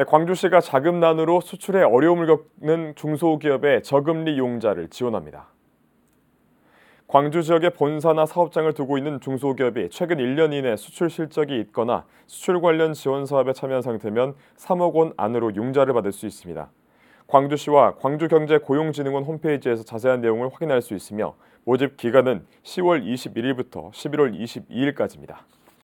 네, 광주시가 자금난으로 수출에 어려움을 겪는 중소기업의 저금리 용자를 지원합니다. 광주 지역에 본사나 사업장을 두고 있는 중소기업이 최근 1년 이내 수출 실적이 있거나 수출 관련 지원 사업에 참여한 상태면 3억 원 안으로 용자를 받을 수 있습니다. 광주시와 광주경제고용진흥원 홈페이지에서 자세한 내용을 확인할 수 있으며 모집 기간은 10월 21일부터 11월 22일까지입니다.